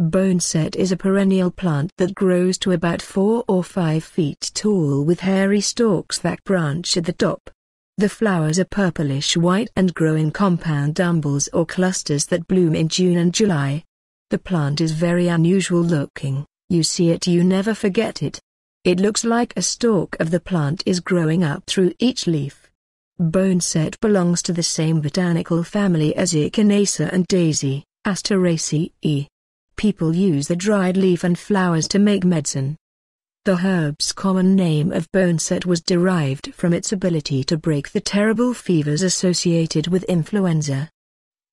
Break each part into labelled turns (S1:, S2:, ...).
S1: Boneset is a perennial plant that grows to about 4 or 5 feet tall with hairy stalks that branch at the top. The flowers are purplish-white and grow in compound umbels or clusters that bloom in June and July. The plant is very unusual looking, you see it you never forget it. It looks like a stalk of the plant is growing up through each leaf. Boneset belongs to the same botanical family as Echinacea and Daisy, Asteraceae. People use the dried leaf and flowers to make medicine. The herb's common name of boneset was derived from its ability to break the terrible fevers associated with influenza.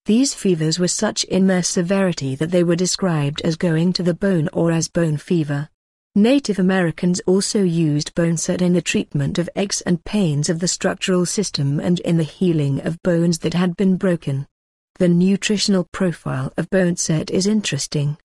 S1: These fevers were such in their severity that they were described as going to the bone or as bone fever. Native Americans also used boneset in the treatment of aches and pains of the structural system and in the healing of bones that had been broken. The nutritional profile of boneset is interesting.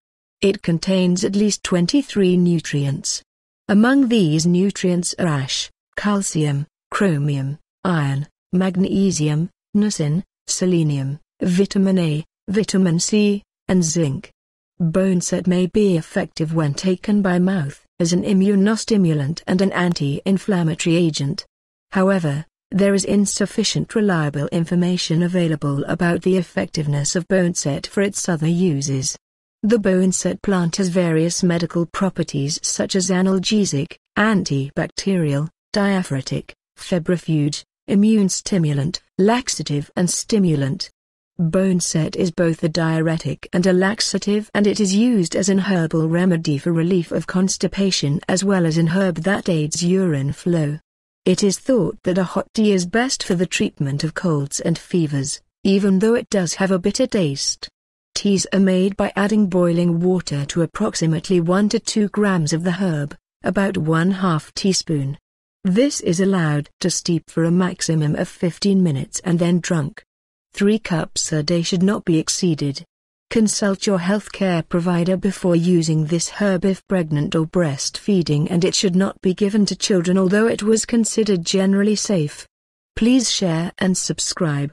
S1: It contains at least 23 nutrients. Among these nutrients are ash, calcium, chromium, iron, magnesium, niacin, selenium, vitamin A, vitamin C, and zinc. Boneset may be effective when taken by mouth as an immunostimulant and an anti-inflammatory agent. However, there is insufficient reliable information available about the effectiveness of boneset for its other uses. The boneset plant has various medical properties such as analgesic, antibacterial, diaphoretic, febrifuge, immune stimulant, laxative and stimulant. Boneset is both a diuretic and a laxative and it is used as an herbal remedy for relief of constipation as well as an herb that aids urine flow. It is thought that a hot tea is best for the treatment of colds and fevers, even though it does have a bitter taste. Teas are made by adding boiling water to approximately 1 to 2 grams of the herb, about 1 half teaspoon. This is allowed to steep for a maximum of 15 minutes and then drunk. 3 cups a day should not be exceeded. Consult your healthcare provider before using this herb if pregnant or breastfeeding and it should not be given to children although it was considered generally safe. Please share and subscribe.